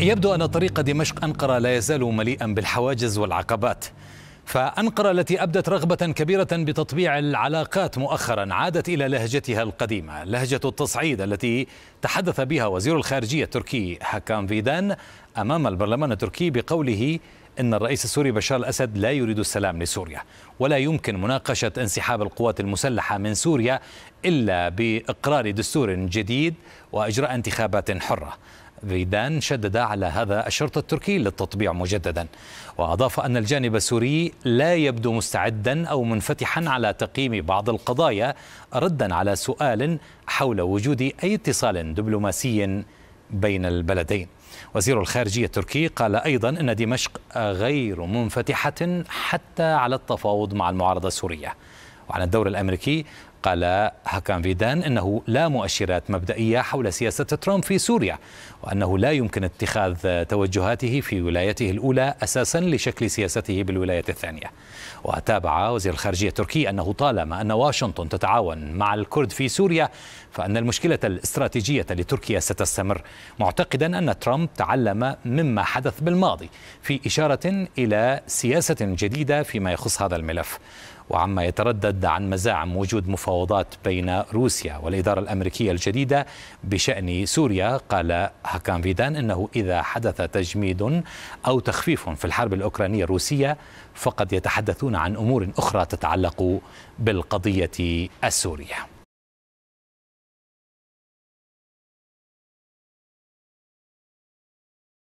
يبدو أن طريق دمشق أنقرة لا يزال مليئا بالحواجز والعقبات فأنقرة التي أبدت رغبة كبيرة بتطبيع العلاقات مؤخرا عادت إلى لهجتها القديمة لهجة التصعيد التي تحدث بها وزير الخارجية التركي حكام فيدان أمام البرلمان التركي بقوله إن الرئيس السوري بشار الأسد لا يريد السلام لسوريا ولا يمكن مناقشة انسحاب القوات المسلحة من سوريا إلا بإقرار دستور جديد وإجراء انتخابات حرة بيدان شدد على هذا الشرط التركي للتطبيع مجددا وأضاف أن الجانب السوري لا يبدو مستعدا أو منفتحا على تقييم بعض القضايا ردا على سؤال حول وجود أي اتصال دبلوماسي بين البلدين وزير الخارجية التركي قال أيضا أن دمشق غير منفتحة حتى على التفاوض مع المعارضة السورية وعن الدور الأمريكي قال هاكان فيدان أنه لا مؤشرات مبدئية حول سياسة ترامب في سوريا وأنه لا يمكن اتخاذ توجهاته في ولايته الأولى أساسا لشكل سياسته بالولاية الثانية وتابع وزير الخارجية التركي أنه طالما أن واشنطن تتعاون مع الكرد في سوريا فأن المشكلة الاستراتيجية لتركيا ستستمر معتقدا أن ترامب تعلم مما حدث بالماضي في إشارة إلى سياسة جديدة فيما يخص هذا الملف وعما يتردد عن مزاعم وجود مفاوضات المفاوضات بين روسيا والإدارة الأمريكية الجديدة بشأن سوريا قال هاكان فيدان أنه إذا حدث تجميد أو تخفيف في الحرب الأوكرانية الروسية فقد يتحدثون عن أمور أخرى تتعلق بالقضية السورية